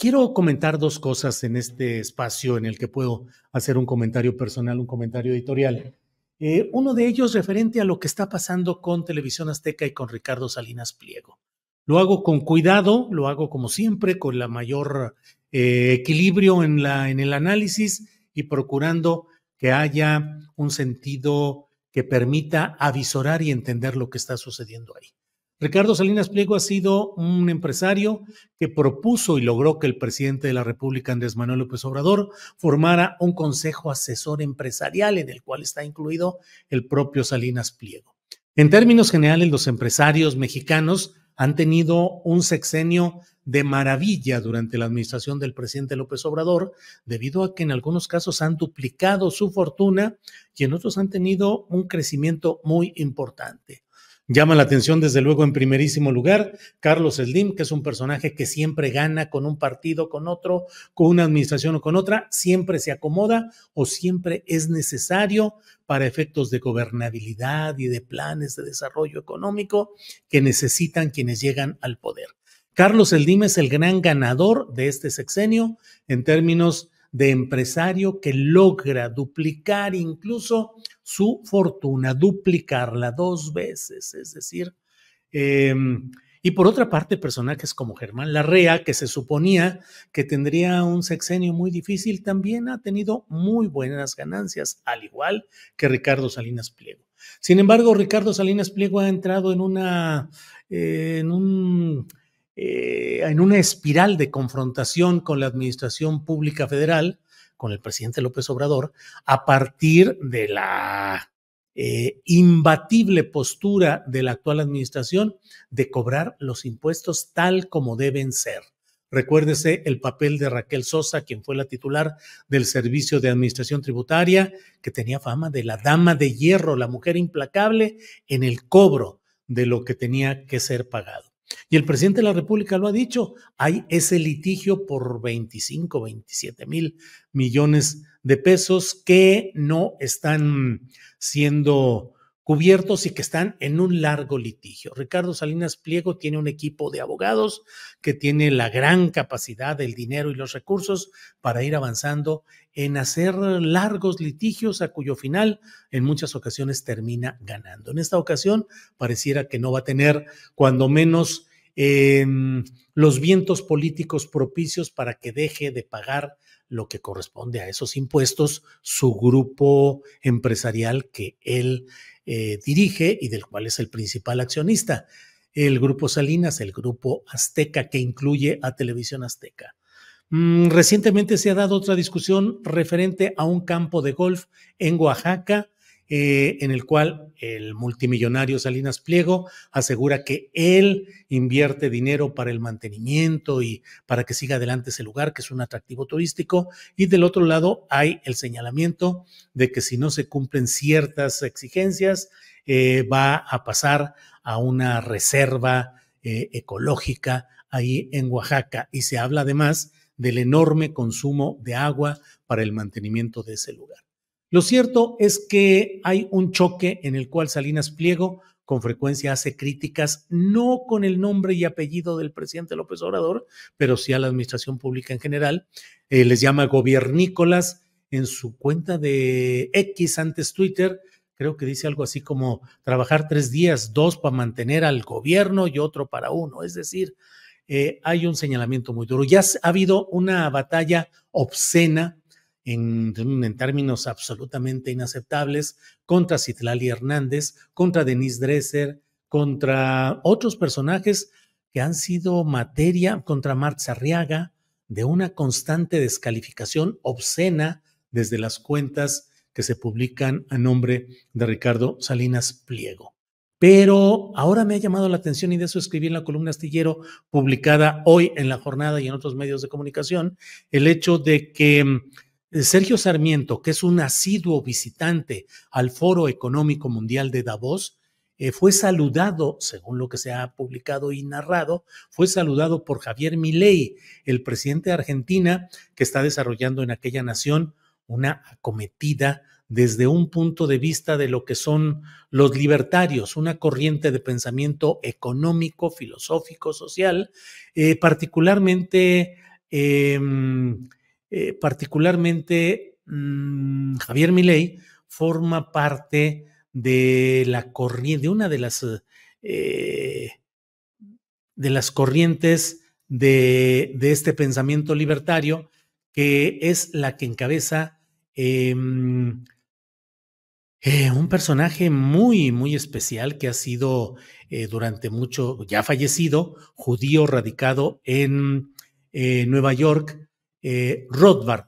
Quiero comentar dos cosas en este espacio en el que puedo hacer un comentario personal, un comentario editorial. Eh, uno de ellos referente a lo que está pasando con Televisión Azteca y con Ricardo Salinas Pliego. Lo hago con cuidado, lo hago como siempre, con la mayor eh, equilibrio en, en el análisis y procurando que haya un sentido que permita avisorar y entender lo que está sucediendo ahí. Ricardo Salinas Pliego ha sido un empresario que propuso y logró que el presidente de la República, Andrés Manuel López Obrador, formara un consejo asesor empresarial en el cual está incluido el propio Salinas Pliego. En términos generales, los empresarios mexicanos han tenido un sexenio de maravilla durante la administración del presidente López Obrador, debido a que en algunos casos han duplicado su fortuna y en otros han tenido un crecimiento muy importante. Llama la atención, desde luego, en primerísimo lugar, Carlos Eldim, que es un personaje que siempre gana con un partido, con otro, con una administración o con otra, siempre se acomoda o siempre es necesario para efectos de gobernabilidad y de planes de desarrollo económico que necesitan quienes llegan al poder. Carlos Eldim es el gran ganador de este sexenio en términos de empresario que logra duplicar incluso su fortuna, duplicarla dos veces, es decir, em, y por otra parte, personajes como Germán Larrea, que se suponía que tendría un sexenio muy difícil, también ha tenido muy buenas ganancias, al igual que Ricardo Salinas Pliego. Sin embargo, Ricardo Salinas Pliego ha entrado en una, en un eh, en una espiral de confrontación con la Administración Pública Federal, con el presidente López Obrador, a partir de la eh, imbatible postura de la actual administración de cobrar los impuestos tal como deben ser. Recuérdese el papel de Raquel Sosa, quien fue la titular del Servicio de Administración Tributaria, que tenía fama de la dama de hierro, la mujer implacable en el cobro de lo que tenía que ser pagado. Y el presidente de la República lo ha dicho, hay ese litigio por 25, 27 mil millones de pesos que no están siendo cubiertos y que están en un largo litigio. Ricardo Salinas Pliego tiene un equipo de abogados que tiene la gran capacidad, el dinero y los recursos para ir avanzando en hacer largos litigios a cuyo final en muchas ocasiones termina ganando. En esta ocasión pareciera que no va a tener cuando menos em, los vientos políticos propicios para que deje de pagar lo que corresponde a esos impuestos su grupo empresarial que él eh, dirige y del cual es el principal accionista. El grupo Salinas, el grupo Azteca, que incluye a Televisión Azteca. Mm, recientemente se ha dado otra discusión referente a un campo de golf en Oaxaca eh, en el cual el multimillonario Salinas Pliego asegura que él invierte dinero para el mantenimiento y para que siga adelante ese lugar, que es un atractivo turístico. Y del otro lado hay el señalamiento de que si no se cumplen ciertas exigencias, eh, va a pasar a una reserva eh, ecológica ahí en Oaxaca. Y se habla además del enorme consumo de agua para el mantenimiento de ese lugar. Lo cierto es que hay un choque en el cual Salinas Pliego con frecuencia hace críticas, no con el nombre y apellido del presidente López Obrador, pero sí a la administración pública en general. Eh, les llama gobiernícolas en su cuenta de X, antes Twitter, creo que dice algo así como trabajar tres días, dos para mantener al gobierno y otro para uno. Es decir, eh, hay un señalamiento muy duro. Ya ha habido una batalla obscena en, términos absolutamente inaceptables contra Citlali Hernández, contra Denise Dresser, contra otros personajes que han sido materia, contra Marx Arriaga, de una constante descalificación obscena desde las cuentas que se publican a nombre de Ricardo Salinas Pliego. Pero ahora me ha llamado la atención y de eso escribí en la columna astillero publicada hoy en la jornada y en otros medios de comunicación, el hecho de que eh, Sergio Sarmiento, que es un asiduo visitante al Foro Económico Mundial de Davos, eh, fue saludado, según lo que se ha publicado y narrado, fue saludado por Javier Milei, el presidente de Argentina, que está desarrollando en aquella nación una acometida desde un punto de vista de lo que son los libertarios, una corriente de pensamiento económico, filosófico, social, eh, particularmente em, eh, particularmente mm, Javier Milei forma parte de la de una de las eh, de las corrientes de, este pensamiento libertario, que es la que encabeza em, eh, un personaje muy, muy especial que ha sido durante mucho, ya fallecido, judío radicado en Nueva York, eh, Rothbard,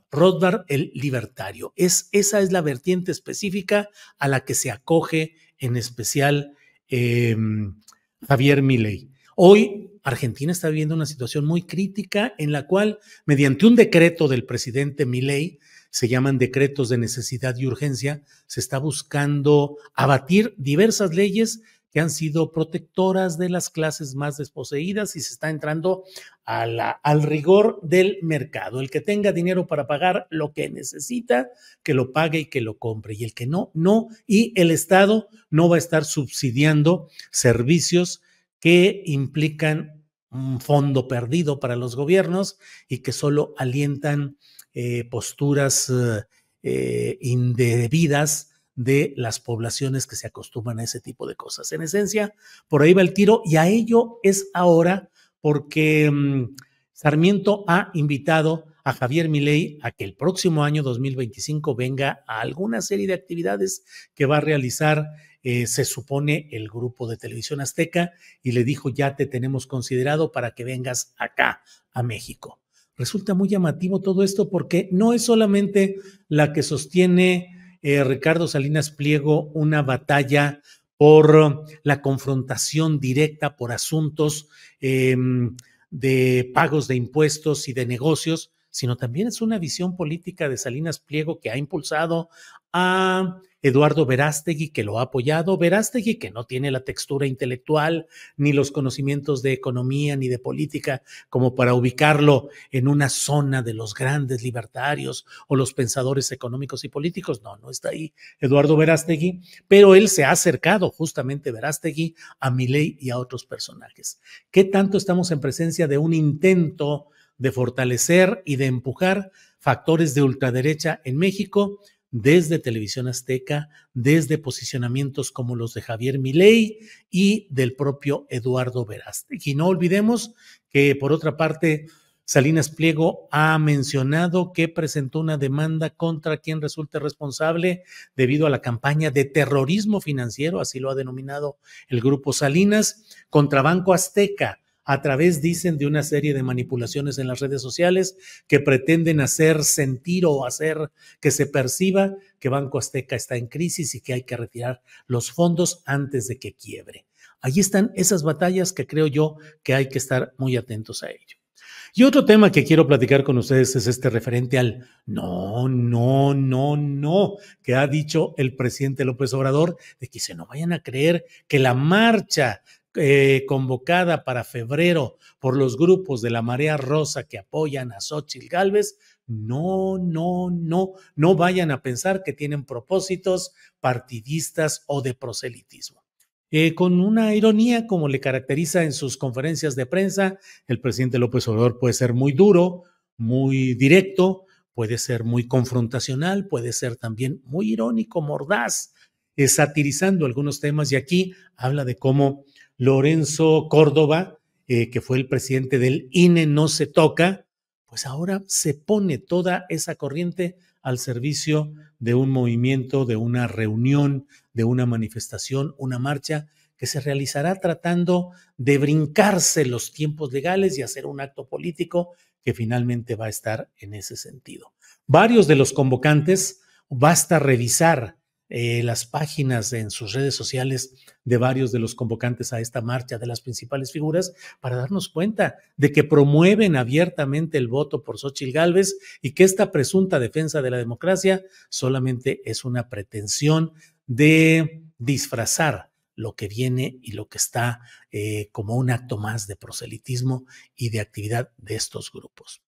el libertario. Es, esa es la vertiente específica a la que se acoge en especial em, Javier Milei. Hoy Argentina está viviendo una situación muy crítica en la cual, mediante un decreto del presidente Milei, se llaman decretos de necesidad y urgencia, se está buscando abatir diversas leyes que han sido protectoras de las clases más desposeídas y se está entrando al rigor del mercado. El que tenga dinero para pagar lo que necesita, que lo pague y que lo compre. Y el que no, no. Y el Estado no va a estar subsidiando servicios que implican un fondo perdido para los gobiernos y que solo alientan eh, posturas eh, indebidas de las poblaciones que se acostumbran a ese tipo de cosas. En esencia, por ahí va el tiro y a ello es ahora porque mm, Sarmiento ha invitado a Javier Milei a que el próximo año 2025 venga a alguna serie de actividades que va a realizar, eh, se supone, el grupo de televisión azteca y le dijo, ya te tenemos considerado para que vengas acá, a México. Resulta muy llamativo todo esto porque no es solamente la que sostiene eh, Ricardo Salinas Pliego una batalla por eh, la confrontación directa por asuntos em, de pagos de impuestos y de negocios sino también es una visión política de Salinas Pliego que ha impulsado a Eduardo Verástegui, que lo ha apoyado, Verástegui, que no tiene la textura intelectual ni los conocimientos de economía ni de política como para ubicarlo en una zona de los grandes libertarios o los pensadores económicos y políticos. No, no está ahí Eduardo Verástegui, pero él se ha acercado justamente Verástegui a Miley y a otros personajes. ¿Qué tanto estamos en presencia de un intento? de fortalecer y de empujar factores de ultraderecha en México desde Televisión Azteca, desde posicionamientos como los de Javier Milei y del propio Eduardo Veraz. Y no olvidemos que, por otra parte, Salinas Pliego ha mencionado que presentó una demanda contra quien resulte responsable debido a la campaña de terrorismo financiero, así lo ha denominado el grupo Salinas, contra Banco Azteca a través, dicen, de una serie de manipulaciones en las redes sociales que pretenden hacer sentir o hacer que se perciba que Banco Azteca está en crisis y que hay que retirar los fondos antes de que quiebre. Allí están esas batallas que creo yo que hay que estar muy atentos a ello. Y otro tema que quiero platicar con ustedes es este referente al no, no, no, no, que ha dicho el presidente López Obrador, de que se no vayan a creer que la marcha eh, convocada para febrero por los grupos de la Marea Rosa que apoyan a Xochitl Galvez, no, no, no, no vayan a pensar que tienen propósitos partidistas o de proselitismo. Eh, con una ironía como le caracteriza en sus conferencias de prensa, el presidente López Obrador puede ser muy duro, muy directo, puede ser muy confrontacional, puede ser también muy irónico, mordaz, eh, satirizando algunos temas y aquí habla de cómo Lorenzo Córdoba, eh, que fue el presidente del INE, no se toca, pues ahora se pone toda esa corriente al servicio de un movimiento, de una reunión, de una manifestación, una marcha que se realizará tratando de brincarse los tiempos legales y hacer un acto político que finalmente va a estar en ese sentido. Varios de los convocantes basta revisar eh, las páginas en sus redes sociales de varios de los convocantes a esta marcha, de las principales figuras, para darnos cuenta de que promueven abiertamente el voto por Xochitl Gálvez y que esta presunta defensa de la democracia solamente es una pretensión de disfrazar lo que viene y lo que está eh, como un acto más de proselitismo y de actividad de estos grupos.